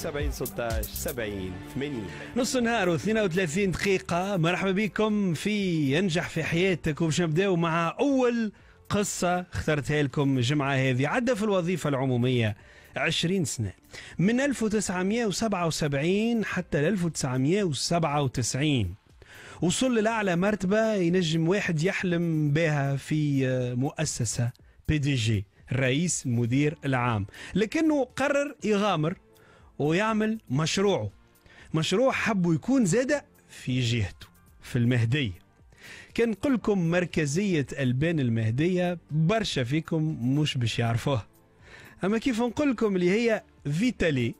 70 16 70 80 نص نهار و32 دقيقة مرحبا بكم في ينجح في حياتك وباش نبداو مع أول قصة اخترتها لكم الجمعة هذه عدى في الوظيفة العمومية 20 سنة من 1977 حتى 1997 وصل لأعلى مرتبة ينجم واحد يحلم بها في آه، مؤسسة بي دي جي الرئيس المدير العام لكنه قرر يغامر ويعمل مشروعه مشروع حبه يكون زاد في جهته في المهدية كان لكم مركزية ألبان المهدية برشا فيكم مش باش يعرفوها أما كيف نقول لكم اللي هي فيتالي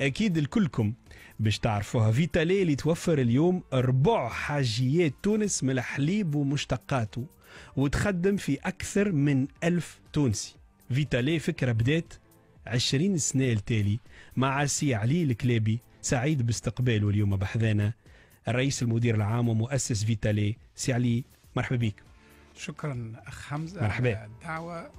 أكيد الكلكم باش تعرفوها فيتالي اللي توفر اليوم ربع حاجيات تونس من الحليب ومشتقاته وتخدم في أكثر من ألف تونسي فيتالي فكرة بدات 20 سنة التالي مع سي علي الكلابي سعيد باستقباله اليوم بحذانا الرئيس المدير العام ومؤسس فيتالي سي علي مرحبا بك شكرا اخ حمزه مرحبا. على الدعوه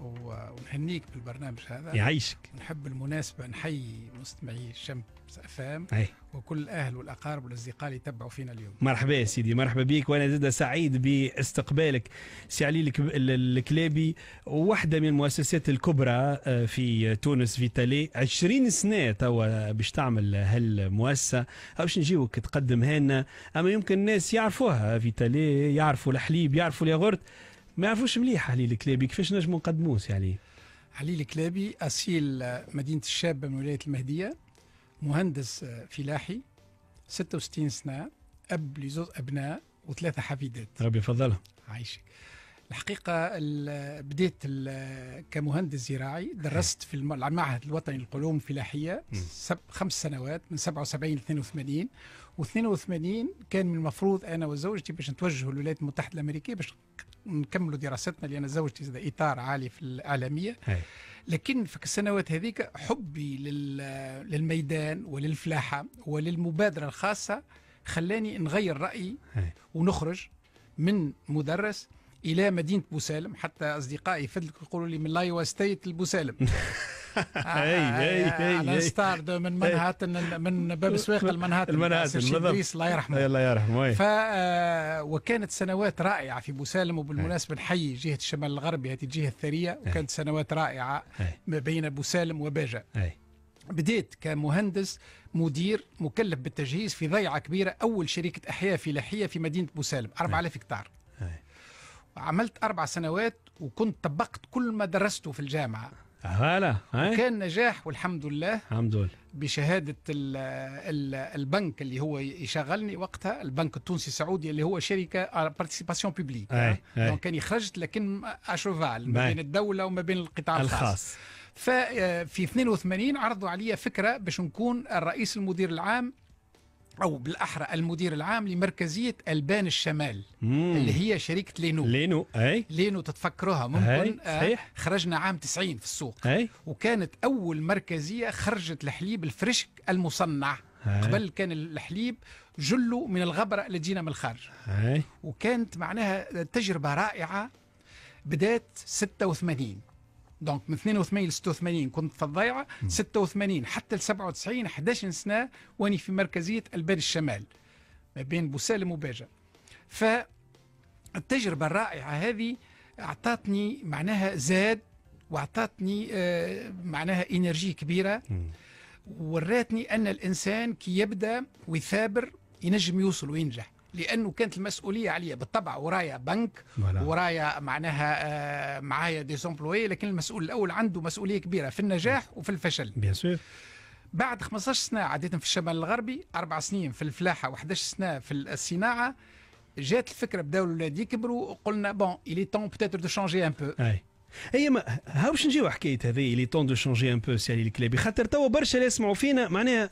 ونهنيك بالبرنامج هذا يعيشك نحب المناسبه نحيي مستمعي الشمب ميكس اف أي. وكل الاهل والاقارب والاصدقاء اللي يتبعوا فينا اليوم مرحبا يا سيدي مرحبا بك وانا زاد سعيد باستقبالك سي علي الكلابي واحده من المؤسسات الكبرى آه، في تونس فيتالي 20 سنه توا باش تعمل هالمؤسسه باش نجيوك تقدم لنا اما يمكن الناس يعرفوها فيتالي يعرفوا الحليب يعرفوا الياغورت ما يعرفوش مليح علي الكلابي كيفاش نجموا نقدموه سي علي علي الكلابي اصيل آه، مدينه الشابه من ولايه المهديه مهندس فلاحي 66 سنه اب لزوج ابناء وثلاثه حفيدات ربي يفضلها عايشك الحقيقه بديت كمهندس زراعي درست في المعهد الوطني للعلوم الفلاحيه خمس سنوات من 77 ل 82 و 82 كان من المفروض انا وزوجتي باش نتوجهوا للولايات المتحده الامريكيه باش نكملوا دراستنا لان زوجتي اطار عالي في الاعلاميه هي. لكن في السنوات هذيك حبي للميدان وللفلاحة وللمبادرة الخاصة خلاني نغير رأيي ونخرج من مدرس إلى مدينة بوسالم حتى أصدقائي فدلك يقولوا لي من لايوا ستيت لبوسالم آه، اي اي آه، على ستار من منهاتن من باب سويق المنهاتن المنهاتن بالضبط الله يرحمه الله يرحمه ف آه، وكانت سنوات رائعه في بوسالم وبالمناسبه نحيي جهه الشمال الغربي هذه الجهه الثريه وكانت سنوات رائعه ما بين بوسالم وباجه بديت كمهندس مدير مكلف بالتجهيز في ضيعه كبيره اول شركه احياء فلاحيه في مدينه بوسالم 4000 هكتار عملت اربع سنوات وكنت طبقت كل ما درسته في الجامعه هلا كان نجاح والحمد لله الحمد لله بشهاده الـ الـ البنك اللي هو يشغلني وقتها البنك التونسي السعودي اللي هو شركه بارتيسيباسيون آه، يعني بيبليك كان خرجت لكن اشوفال ما بين الدوله وما بين القطاع الخاص, الخاص. ففي آه، 82 عرضوا علي فكره باش نكون الرئيس المدير العام او بالاحرى المدير العام لمركزيه البان الشمال مم. اللي هي شركه لينو لينو اي لينو تتفكرها ممكن أي. آه، صحيح. خرجنا عام 90 في السوق أي. وكانت اول مركزيه خرجت الحليب الفريشك المصنع هاي. قبل كان الحليب جله من الغبره اللي تجينا من الخارج هاي. وكانت معناها تجربه رائعه بدات 86 دونك من 82 ل 86 كنت في الضيعه 86 حتى ل 97 11 سنه واني في مركزيه البر الشمال ما بين بوسالم وباجه فالتجربه الرائعه هذه اعطتني معناها زاد واعطتني آه، معناها انرجي كبيره وراتني ان الانسان كي يبدا ويثابر ينجم يوصل وينجح لانه كانت المسؤوليه عليا بالطبع ورايا بنك ورايا معناها آه، معايا دي زومبلوي لكن المسؤول الاول عنده مسؤوليه كبيره في النجاح وفي الفشل بيان سور بعد 15 سنه عاده في الشمال الغربي اربع سنين في الفلاحه و11 سنه في الصناعه جات الفكره بداو الاولاد يكبروا قلنا بون الي طون بوتيتر دو شونجي ان بو اي ما هاوش نجيو حكايه هذه الي طون دو شونجي ان بو علي الكلابي خاطر توا برشا اللي يسمعوا فينا معناها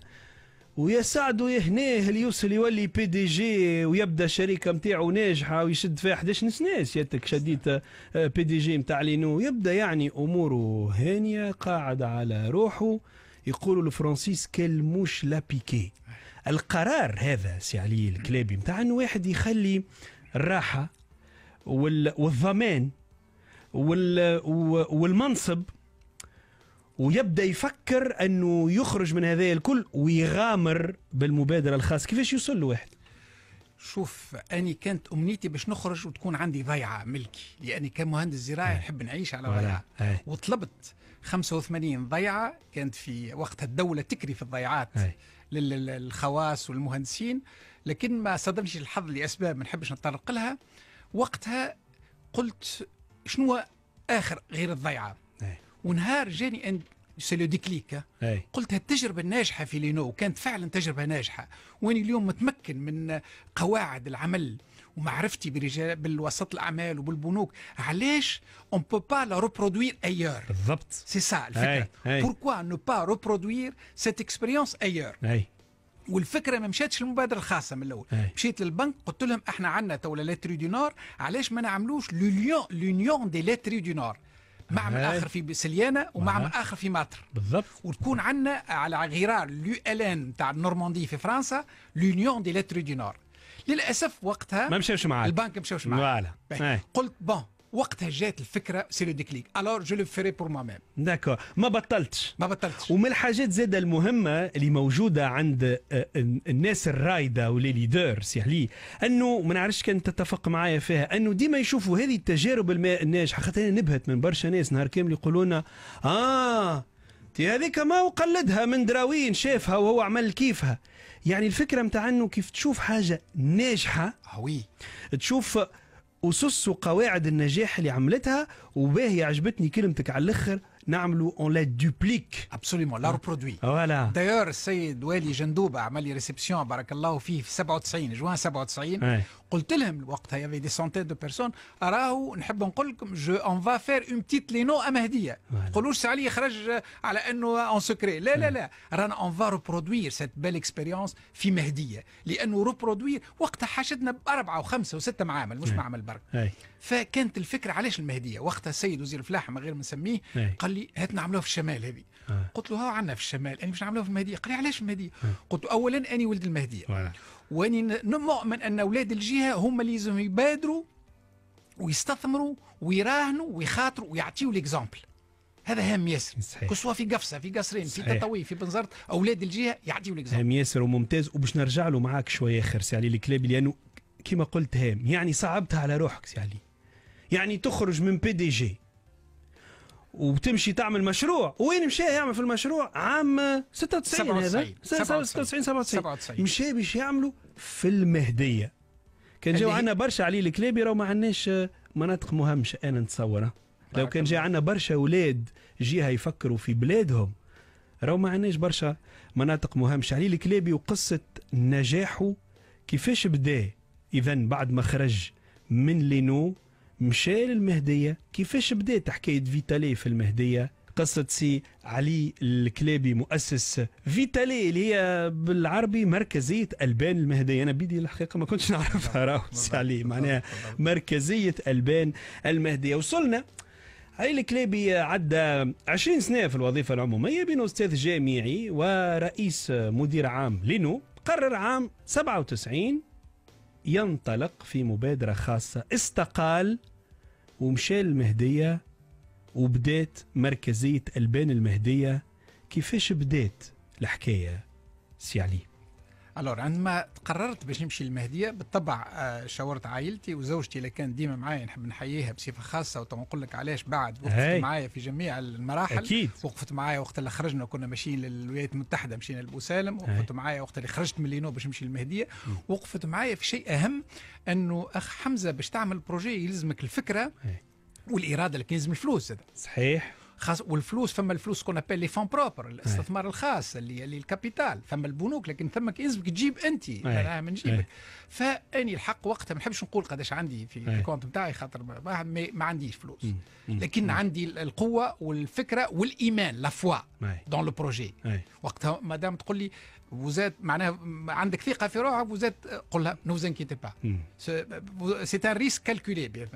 هنا يهنيه ليوصل يولي بي دي جي ويبدا شركه نتاعو ناجحه ويشد فيها 11 سنه سيادتك شديت بي آه، دي جي نتاع لينو يبدا يعني اموره هانيه قاعد على روحه يقولوا الفرنسيس لا لابيكي القرار هذا سي علي الكلابي نتاع انه واحد يخلي الراحه والضمان والمنصب ويبدا يفكر انه يخرج من هذا الكل ويغامر بالمبادره الخاصه كيفاش يوصل لواحد شوف أني كانت أمنيتي باش نخرج وتكون عندي ضيعة ملكي لأني كمهندس زراعي آه. نحب نعيش على ضيعة آه. وطلبت 85 ضيعة كانت في وقتها الدولة تكري في الضيعات آه. للخواص والمهندسين لكن ما صدمش الحظ لأسباب ما نحبش نتطرق لها وقتها قلت شنو آخر غير الضيعة أي. ونهار جاني أن سي لو ديكليك قلت التجربه الناجحه في لينو كانت فعلا تجربه ناجحه واني اليوم متمكن من قواعد العمل ومعرفتي برجال بالوسط الاعمال وبالبنوك علاش اون بو با لا روبرودوير ايور بالضبط سي سا الفكره بوركوا نو با روبرودوير سيت اكسبيريونس ايور والفكره ما مشاتش للمبادره الخاصه من الاول أي. مشيت للبنك قلت لهم احنا عندنا تو لاتري نور علاش ما نعملوش لونيون دي لاتري نور معمل اخر في سليانه ومعمل اخر في ماتر بالضبط وتكون عندنا على غرار لو الان تاع النورماندي في فرنسا لونيون دي لتر دي نور للاسف وقتها ما مشاوش معاك البنك مشاوش معاك قلت بون وقتها جات الفكره سي لو ديكليك الور جو لو فيري بور ما ميم داكور ما بطلتش ما بطلتش ومن الحاجات زاد المهمه اللي موجوده عند آه، آه، الناس الرايده ولي ليدر سي علي انه ما نعرفش كان تتفق معايا فيها انه ديما يشوفوا هذه التجارب الناجحه خاطر انا نبهت من برشا ناس نهار كامل يقولوا لنا اه هذيك ما وقلدها من دراوين شافها وهو عمل كيفها يعني الفكره نتاع انه كيف تشوف حاجه ناجحه وي ah تشوف اسس وقواعد النجاح اللي عملتها وباهي عجبتني كلمتك على الاخر نعملوا اون لا دوبليك ابسوليومون لا ريبرودوي فوالا دايور السيد والي جندوبه عمل لي ريسبسيون بارك الله فيه في 97 جوان 97 قلت لهم وقتها في دي سونتي دو بيرسون راهو نحب نقول لكم جو اون فا فير اون بتيت لينو ام هديه قولوش علي يخرج على انه اون سكري لا لا لا رانا اون فا ريبرودوير سيت بيل اكسبيريونس في مهديه لانه ريبرودوير وقتها حاشتنا باربعه وخمسه وسته معامل مش نعم. معمل برك فكانت الفكره علاش المهديه وقتها السيد وزير الفلاحه من غير ما نسميه قال لي هات نعملوها في الشمال هذه آه. قلت له ها آه، عندنا في الشمال انا مش نعملوها في المهديه قال لي علاش المهديه آه. قلت له اولا اني ولد المهديه واني نؤمن ان اولاد الجهه هما اللي لازم يبادروا ويستثمروا ويراهنوا ويخاطروا ويعطيوا ليكزامبل هذا هام ياسر صحيح كسوا في قفصه في قصرين في تطوي في بنزرت اولاد الجهه يعطيوا ليكزامبل هام ياسر وممتاز وباش نرجع له معاك شويه اخر سي علي الكلابي لانه كما قلت هام يعني صعبتها على روحك سي علي يعني تخرج من بي دي جي وبتمشي تعمل مشروع وين مشى يعمل في المشروع عام 96 هذا 96 97 مشى باش يعملوا في المهديه كان جاو عندنا برشا علي الكلابي راه ما عندناش آه، مناطق مهمشه انا نتصور آه. لو كان جا عندنا برشا اولاد جيها يفكروا في بلادهم راه ما عندناش برشا مناطق مهمشه علي الكلابي وقصه نجاحه كيفاش بدا اذا بعد ما خرج من لينو مشى للمهدية كيفاش بدات حكاية فيتالي في المهدية قصة سي علي الكلابي مؤسس فيتالي اللي هي بالعربي مركزية ألبان المهدية أنا بيدي الحقيقة ما كنتش نعرفها راهو سي علي معناها مركزية ألبان المهدية وصلنا علي الكلابي عدى 20 سنة في الوظيفة العمومية بين أستاذ جامعي ورئيس مدير عام لينو قرر عام 97 ينطلق في مبادرة خاصة استقال ومشى المهدية وبدات مركزية ألبان المهدية كيفاش بدات الحكاية سي علي الور عندما قررت باش نمشي للمهديه بالطبع آه، شاورت عائلتي وزوجتي اللي كانت ديما معايا نحب نحييها بصفه خاصه ونقول لك علاش بعد وقفت معايا في جميع المراحل أكيد. وقفت معايا وقت اللي خرجنا وكنا ماشيين للولايات المتحده مشينا لبوسالم وقفت معايا وقت اللي خرجت من لينو باش نمشي للمهديه وقفت معايا في شيء اهم انه اخ حمزه باش تعمل بروجي يلزمك الفكره هي. والاراده لكن يلزم الفلوس هذا صحيح خاص والفلوس فما الفلوس كون ابل لي فون بروبر إيه. الاستثمار الخاص اللي اللي الكابيتال فما البنوك لكن ثم يلزمك تجيب انت إيه. راها من جيبك إيه. فاني الحق وقتها ما نحبش نقول قداش عندي في الكونت نتاعي خاطر ما, ما عنديش فلوس لكن عندي القوه والفكره والايمان لا فوا دون لو بروجي وقتها مادام تقول لي وزاد معناها عندك ثقه في روحك وزاد قلها لها نو زانكيتي با سي ان ريسك كالكولي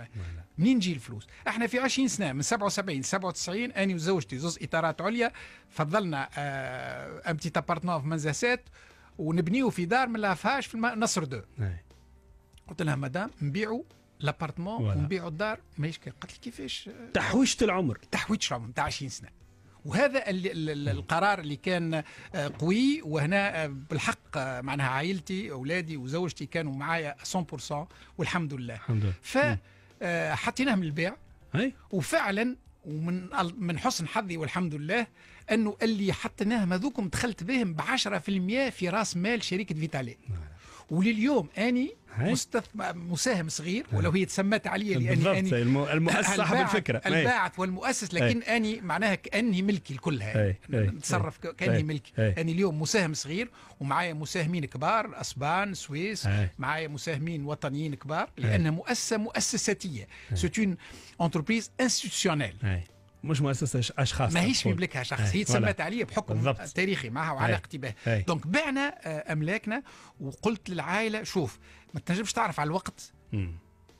منين تجي الفلوس؟ احنا في 20 سنه من 77 ل 97 انا وزوجتي زوز اطارات عليا فضلنا ان بتيت ابارتمون في منزاسات ونبنيو في دار ما لافهاش في نصر دو نعم. قلت لها مدام نبيعوا لابارتمون ونبيعوا الدار ماهيش قالت لي كيفاش تحويشه العمر تحويشه العمر تاع 20 سنه وهذا القرار اللي كان آه، قوي وهنا آه، بالحق آه، معناها عائلتي اولادي وزوجتي كانوا معايا 100% والحمد لله الحمد لله ف للبيع وفعلا ومن من حسن حظي والحمد لله انه اللي حطيناهم هذوكم دخلت بهم ب 10% في راس مال شركه فيتالي نعم. ولليوم اني مستثمر مساهم صغير ولو هي تسمت علي لاني اني المؤسس صاحب الفكره الباعث والمؤسس لكن هي. اني معناها كاني ملكي الكل هذا نتصرف كاني ملكي هي. اني اليوم مساهم صغير ومعايا مساهمين كبار اسبان سويس هي. معايا مساهمين وطنيين كبار لانها مؤسسه مؤسساتيه سيت اون انتربريز انستيتيسيونيل مش مؤسسه اشخاص ماهيش مملكها شخص هي إيه، تسمت عليه بحكم بالضبط. تاريخي معها إيه. وعلاقتي به إيه. دونك بعنا آه، املاكنا وقلت للعائله شوف ما تنجمش تعرف على الوقت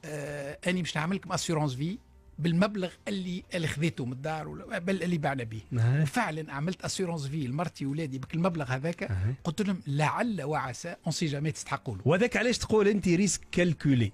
آه اني باش نعمل لكم اسيرونس في بالمبلغ اللي اللي خذيته من الدار بل اللي بعنا به نعم. وفعلا عملت اسيرونس في لمرتي ولادي بك المبلغ هذاك قلت لهم لعل وعسى اون سي جامي تستحقوا له وهذاك علاش تقول انت ريسك كالكولي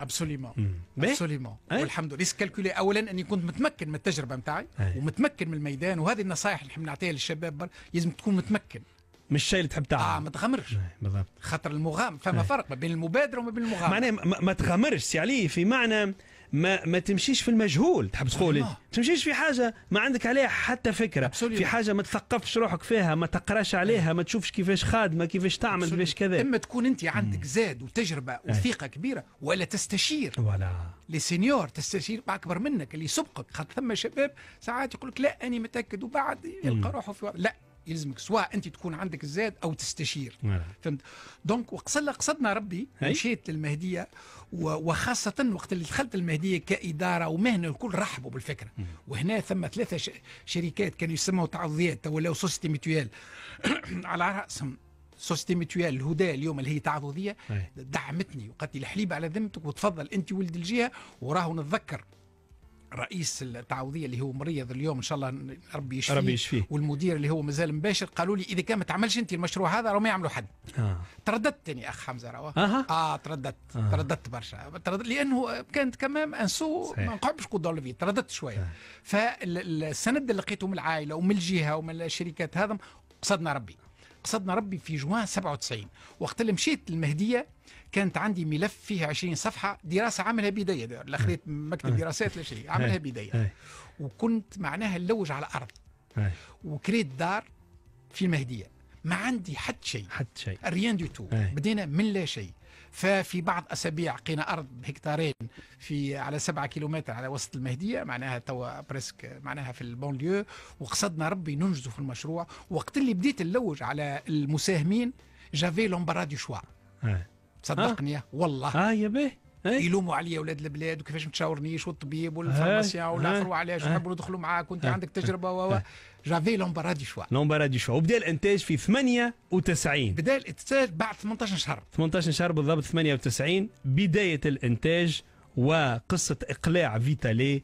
ابسوليمون ابسوليمون hmm. والحمد لله كالكولي اولا اني كنت متمكن من التجربه نتاعي ومتمكن من الميدان وهذه النصائح اللي نحب نعطيها للشباب لازم تكون متمكن مش الشيء اللي تحب تعمل اه ما تغامرش إيه، بالضبط خاطر المغامر فما إيه. فرق ما بين المبادره وما بين المغامره معناها ما, ما تغامرش سي علي في معنى ما ما تمشيش في المجهول تحب تقول أيوة. ما تمشيش في حاجه ما عندك عليها حتى فكره في حاجه ما تثقفش روحك فيها ما تقراش عليها أيوة. ما تشوفش كيفاش خادمه كيفاش تعمل كيفاش كذا اما تكون انت عندك زاد وتجربه إيه. وثقه كبيره ولا تستشير ولا لي سينيور تستشير اكبر منك اللي سبقك خاطر ثم شباب ساعات يقول لك لا اني متاكد وبعد يلقى روحه في لا يلزمك سواء انت تكون عندك الزاد او تستشير نعم. فهمت دونك وقصلا قصدنا ربي مشيت للمهديه وخاصه وقت اللي دخلت المهديه كاداره ومهنه الكل رحبوا بالفكره مم. وهنا ثم ثلاثه شركات كانوا يسموا تعضيات ولاو سوسيتي ميتويال على راسهم سوسيتي ميتويال الهدى اليوم اللي هي تعاضديه دعمتني وقالت لي الحليب على ذمتك وتفضل انت ولد الجهه وراه نتذكر رئيس التعويضيه اللي هو مريض اليوم ان شاء الله ربي يشفيه ربي يشفي. والمدير اللي هو مازال مباشر قالوا لي اذا كان ما تعملش انت المشروع هذا راه ما يعملوا حد آه. ترددت يا اخ حمزه راه آه. اه ترددت آه. ترددت برشا ترددت لانه كانت كمان انسو ما نقعدش كود ترددت شويه فالسند اللي لقيته من العائله ومن الجهه ومن الشركات هذا قصدنا ربي قصدنا ربي في جوان 97 وقت اللي مشيت للمهديه كانت عندي ملف فيه 20 صفحه دراسه عملها بدايه لا مكتب دراسات لا شيء عملها بدايه وكنت معناها نلوج على الارض وكريت دار في المهديه ما عندي حد شيء حد شيء ريان دي تو بدينا من لا شيء ففي بعض اسابيع قينا ارض بهكتارين في على سبعة كيلومتر على وسط المهديه معناها توا بريسك معناها في البونليو وقصدنا ربي ننجزوا في المشروع وقت اللي بديت نلوج على المساهمين جافي لومبرا دي شوا صدقني والله اه يا به إيه؟ يلوموا عليا ولاد البلاد وكيفاش ما تشاورنيش والطبيب والفارماسيا والاخر وعلاش نحبوا ندخلوا معاك وانت عندك تجربه و جافي لومبارا دي شوا لومبارا دي شوا وبدا الانتاج في 98 بدا الانتاج بعد 18 شهر 18 شهر بالضبط 98 بدايه الانتاج وقصه اقلاع فيتالي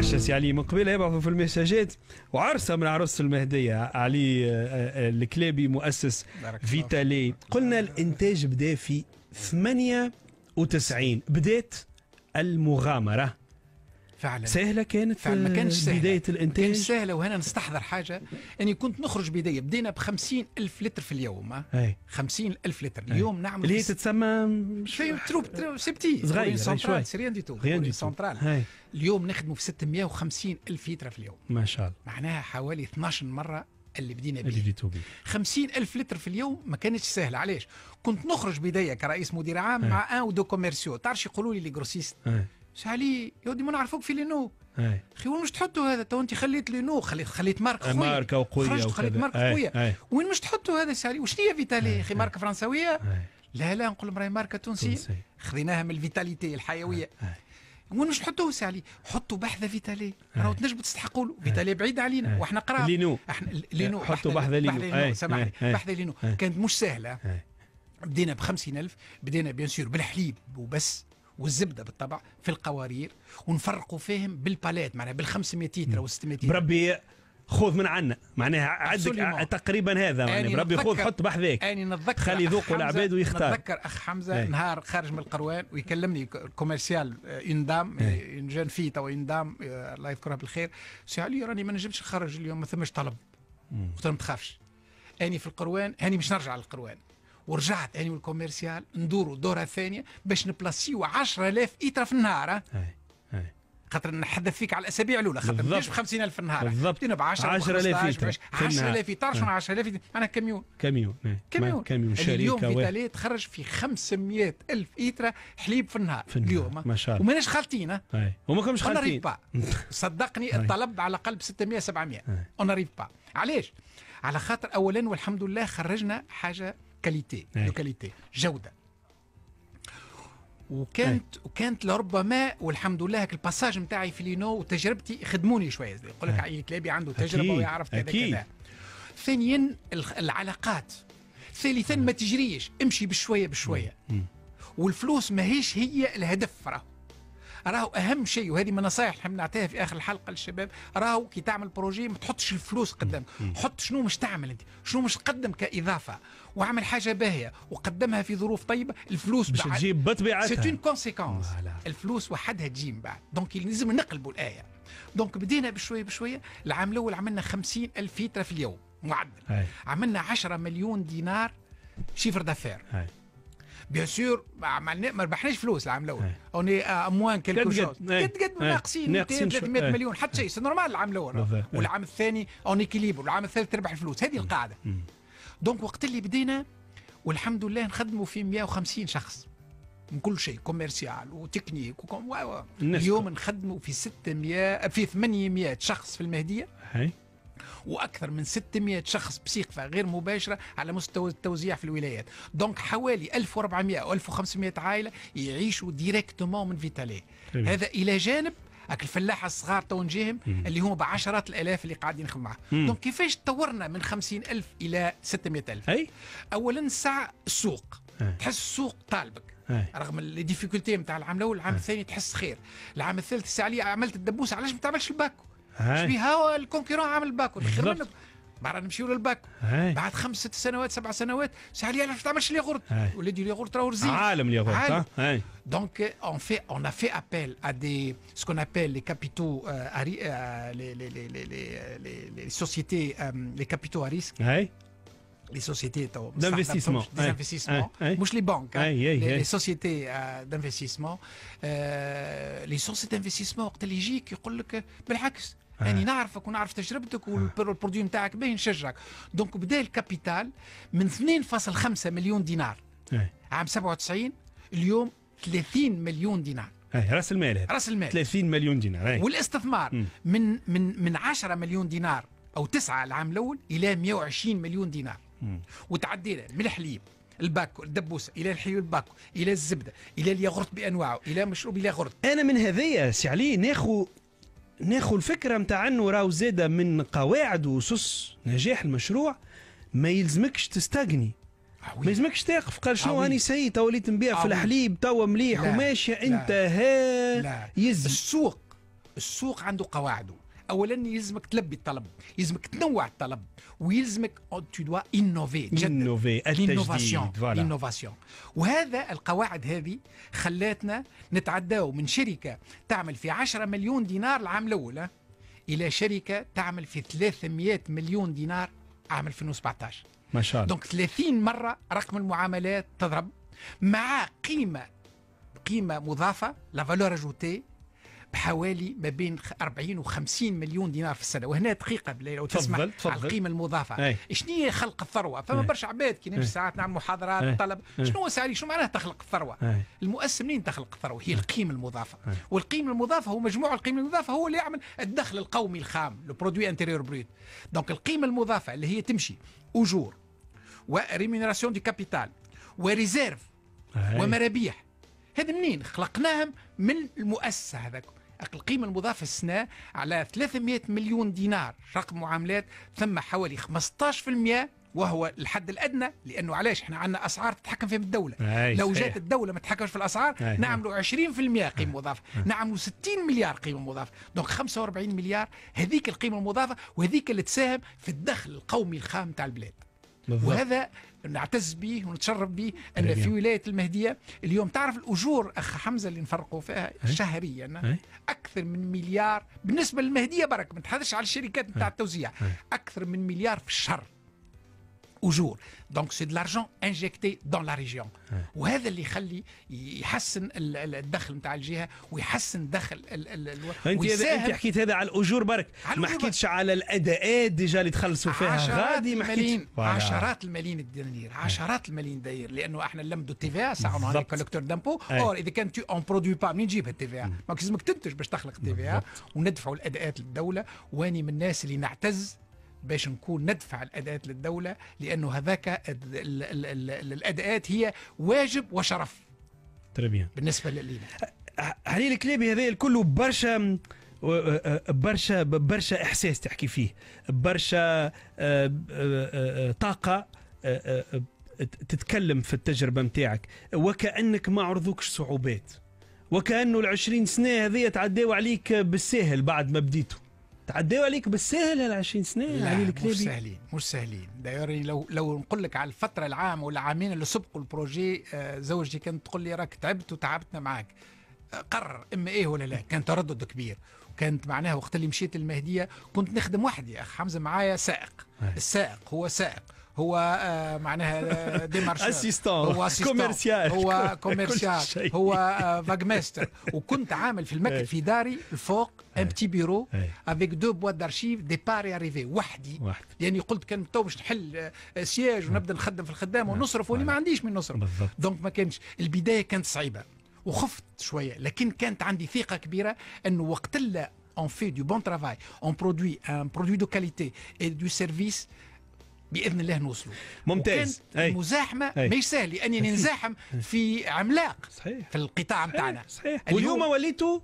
برشس يعني من قبيله يبعثوا في المساجات وعرسه من عروس المهديه علي آه، آه، الكلابي مؤسس فيتالي قلنا الانتاج بدا في 98 بدات المغامره فعلا سهله كانت فعلا ما كانش آه، سهلة. بدايه الانتاج كانت سهله وهنا نستحضر حاجه اني كنت نخرج بدايه بدينا ب الف لتر في اليوم أي. الف لتر اليوم نعمل اللي هي تتسمى شوي تروب سبتي صغير سنترال سي ريان دي تو ريان دي سنترال اليوم نخدموا في 650 الف لتر في اليوم ما شاء الله معناها حوالي 12 مره اللي بدينا بيه اللي بديتو بيه 50 ألف لتر في اليوم ما كانتش سهلة علاش كنت نخرج بداية كرئيس مدير عام مع ان ودو كوميرسيو تعرفش يقولوا لي لي جروسيست شعلي يا ودي ما نعرفوك في لينو اخي وين مش تحطوا هذا تو انت خليت لينو خليت خليت ماركه خويا ماركه وقويه خرجت خليت ماركه قويه وين مش تحطوا هذا شعلي وشنو هي فيتالي اخي ماركه فرنسويه لا لا نقول راهي ماركه تونسيه خذيناها من الفيتاليتي الحيويه وين مش تحطوه سالي حطوا بحذا فيتالي راهو تنجموا تستحقوا له فيتالي بعيد علينا واحنا قراب لينو احنا لينو حطوا بحذا لينو سامحني بحذا لينو كانت مش سهله بدينا ب 50000 بدينا بيان سور بالحليب وبس والزبده بالطبع في القوارير ونفرقوا فيهم بالباليت معناها بال 500 تيتر او 600 تيتر بربي خذ من عنا معناها عندك تقريبا هذا يعني بربي خذ حط بحذاك يعني نتذكر خلي يذوقوا العباد ويختار نتذكر اخ حمزه ايه. نهار خارج من القروان ويكلمني كوميرسيال اون آه، دام اون إيه. جون في تو اون دام آه، الله يذكرها بالخير سي علي راني ما نجمش نخرج اليوم ما ثمش طلب قلت له ما تخافش اني في القروان هاني مش نرجع للقروان ورجعت اني والكوميرسيال ندوروا دوره ثانيه باش نبلاسيو 10000 ايتر في النهار خاطر نحدث فيك على الاسابيع الاولى خاطر مش ب 50000 في النهار بالضبط ب 10000 10000 ايتر شنو 10000 آه. انا كاميون كاميون إيه. كاميون كاميون شركه اليوم فيتالي تخرج في 500000 ايتر حليب في النهار في اليوم ما شاء الله وماناش خالطين وما كناش خالطين صدقني الطلب على الاقل ب 600 700 اون با علاش على خاطر اولا والحمد لله خرجنا حاجه كاليتي دو كاليتي جوده وكانت أي. وكانت لربما والحمد لله هك الباساج نتاعي في لينو وتجربتي خدموني شويه يقول لك كلابي آه. عنده تجربه أكيد. ويعرف كذا كذا ثانيا العلاقات ثالثا آه. ما تجريش امشي بشويه بشويه مم. والفلوس ماهيش هي الهدف راه راهو اهم شيء وهذه من النصائح اللي نعطيها في اخر الحلقه للشباب راهو كي تعمل بروجي ما تحطش الفلوس قدامك حط شنو مش تعمل انت شنو مش تقدم كاضافه وعمل حاجه باهيه وقدمها في ظروف طيبه الفلوس باش تجيب بطبيعتها سيت اون كونسيكونس الفلوس وحدها تجي من بعد دونك لازم نقلبوا الايه دونك بدينا بشويه بشويه العام الاول عملنا 50 الف فيتره في اليوم معدل عملنا 10 مليون دينار شيفر دافير بيان سور ما ربحناش فلوس العام الاول اوني اموان كلكو شوز قد قد ناقصين 300 مليون حتى شيء سي نورمال العام الاول والعام الثاني اون اكيليبر والعام الثالث تربح الفلوس هذه القاعده دونك وقت اللي بدينا والحمد لله نخدموا في 150 شخص من كل شيء كوميرسيال وتكنيك وكم و اليوم نخدموا في 600 في 800 شخص في المهديه هي. واكثر من 600 شخص بصيغه غير مباشره على مستوى التوزيع في الولايات دونك حوالي 1400 او 1500 عائله يعيشوا ديريكتومون من فيتالي هذا الى جانب الفلاحه الصغار تو نجيهم اللي هم بعشرات الالاف اللي قاعدين نخدم معاهم دونك كيفاش تطورنا من 50000 الى 600000 اي اولا الساعه السوق أي. تحس السوق طالبك أي. رغم لي نتاع العام الاول العام الثاني تحس خير العام الثالث الساعه اللي عملت الدبوس علاش ما تعملش الباكو شبيها الكونكيرون عامل باكو خير منك بعد نمشيو للباك بعد خمس ست سنوات سبع سنوات ساعه لي علاش تعملش لي غورت ولادي لي غورت راهو رزين عالم لي عالم. دونك اون في اون افي في ابل ا دي سكون ابل لي كابيتو لي لي لي لي لي سوسيتي لي كابيتو ا ريسك les sociétés d'investissement des أي. investissements أي. Mouche les banques hein. les, les sociétés euh, d'investissement euh, les sociétés d'investissement وقت اللي يجيك يقول لك بالعكس آه. يعني نعرفك ونعرف تجربتك آه. والبرودوي نتاعك باهي نشجعك دونك بدا الكابيتال من 2.5 مليون دينار أي. آه. عام 97 اليوم 30 مليون دينار أي آه، راس المال هذا راس المال 30 مليون دينار أي. والاستثمار م. من من من 10 مليون دينار او 9 العام الاول الى 120 مليون دينار وتعدينا من الحليب الباكو الدبوسه الى الحليب الباكو الى الزبده الى الياغورت بانواعه الى مشروب الى غرد انا من هذايا سي علي ناخو ناخو الفكره نتاع انه راهو زاده من قواعد واسس نجاح المشروع ما يلزمكش تستغني ما يلزمكش تقف قال شنو هاني سيد تو وليت نبيع في الحليب توا مليح وماشي انت ها يز السوق السوق عنده قواعده اولا يلزمك تلبي الطلب يلزمك تنوع الطلب ويلزمك تو دوا انوفي انوفي الانوفاسيون الانوفاسيون وهذا القواعد هذه خلاتنا نتعداو من شركه تعمل في 10 مليون دينار العام الاول الى شركه تعمل في 300 مليون دينار عام 2017 ما شاء الله دونك 30 مره رقم المعاملات تضرب مع قيمه قيمه مضافه لا فالور اجوتي بحوالي ما بين 40 و 50 مليون دينار في السنه وهنا دقيقه بالله لو تسمع تفضل تفضل. على القيمه المضافه شنو هي خلق الثروه فما برشا عباد كي نمشي ساعات نعمل محاضرات طلب شنو هو سعري شنو معناها تخلق الثروه المؤسسه منين تخلق الثروه هي القيمه المضافه والقيمه المضافه هو مجموع القيمه المضافه هو اللي يعمل الدخل القومي الخام لو برودوي انتيريور بروت دونك القيمه المضافه اللي هي تمشي اجور وريمينيراسيون دي كابيتال وريزيرف ومرابيح هذا منين خلقناهم من المؤسسه هذاك القيمة المضافة السنة على 300 مليون دينار رقم معاملات ثم حوالي 15% وهو الحد الادنى لانه علاش احنا عندنا اسعار تتحكم فيها الدوله لو جات الدوله ما تتحكمش في الاسعار نعم. نعملوا 20% قيمه مضافه نعملوا 60 مليار قيمه مضافه دونك 45 مليار هذيك القيمه المضافه وهذيك اللي تساهم في الدخل القومي الخام تاع البلاد بالضبط. وهذا نعتز به ونتشرف به ان في ولايه المهديه اليوم تعرف الاجور اخ حمزه اللي نفرقوا فيها إيه؟ شهريا إيه؟ اكثر من مليار بالنسبه للمهديه برك ما على الشركات نتاع إيه؟ التوزيع اكثر من مليار في الشهر اجور دونك سي دو لارجون انجكتي دون لا ريجيون وهذا اللي يخلي يحسن الدخل نتاع الجهه ويحسن دخل انت انت حكيت هذا على الاجور برك ما حكيتش على الاداءات ديجا اللي تخلصوا فيها عشرات غادي ما حكيتش عشرات الملايين الدنانير عشرات الملايين داير لانه احنا لمدو التي في ساعه اون كولكتور دامبو اور اذا كان تو اون برودوي با منين نجيب التي في ما لازمك تنتج باش تخلق التي في وندفعوا الاداءات للدوله واني من الناس اللي نعتز باش نكون ندفع الاداءات للدوله لانه هذاك الاداءات هي واجب وشرف بالنسبه لنا علي الكلابي هذا الكل برشا برشا برشا احساس تحكي فيه برشا طاقه تتكلم في التجربه نتاعك وكانك ما عرضوكش صعوبات وكانه العشرين سنه هذه تعداو عليك بالساهل بعد ما بديتوا تعديوا عليك بالسهل هال 20 سنه علي الكلابي مش سهلين مش سهلين داير لو لو نقول لك على الفتره العام والعامين اللي سبقوا البروجي آه، زوجتي كانت تقول لي راك تعبت وتعبتنا معاك آه، قرر اما ايه ولا لا كان تردد كبير وكانت معناها وقت اللي مشيت المهديه كنت نخدم وحدي اخ حمزه معايا سائق السائق هو سائق هو آه، معناها ديمارشور آه، اسيستون هو كوميرسيال هو كوميرسيال هو فاج آه، ماستر وكنت عامل في المكتب إيه. في داري الفوق ان بتي بيرو افيك دو بوا دارشيف ديبار اريفي وحدي لاني يعني قلت كان تو باش نحل سياج إيه. ونبدا نخدم في الخدامه إيه. ونصرف واني ما عنديش من نصرف دونك ما كانش البدايه كانت صعيبه وخفت شويه لكن كانت عندي ثقه كبيره انه وقت اللي اون في du بون ترافاي اون برودوي ان برودوي دو كاليتي اي دو سيرفيس باذن الله نوصله ممتاز المزاحمه أي. المزاحمه مش سهل لاني ننزاحم في عملاق صحيح. في القطاع نتاعنا صحيح, صحيح. واليوم وليتوا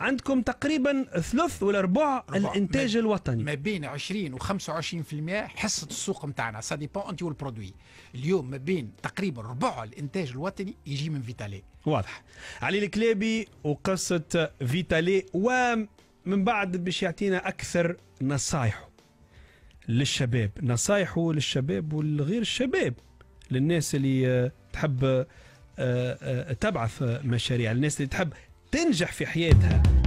عندكم تقريبا ثلث ولا ربع الانتاج ما الوطني ما بين 20 و 25% حصه السوق نتاعنا سا ديبون انت والبرودوي اليوم ما بين تقريبا ربع الانتاج الوطني يجي من فيتالي واضح علي الكلابي وقصه فيتالي ومن بعد باش يعطينا اكثر نصايحه للشباب نصايحه للشباب والغير الشباب للناس اللي آه، تحب آه، آه، تبعث مشاريع للناس اللي تحب تنجح في حياتها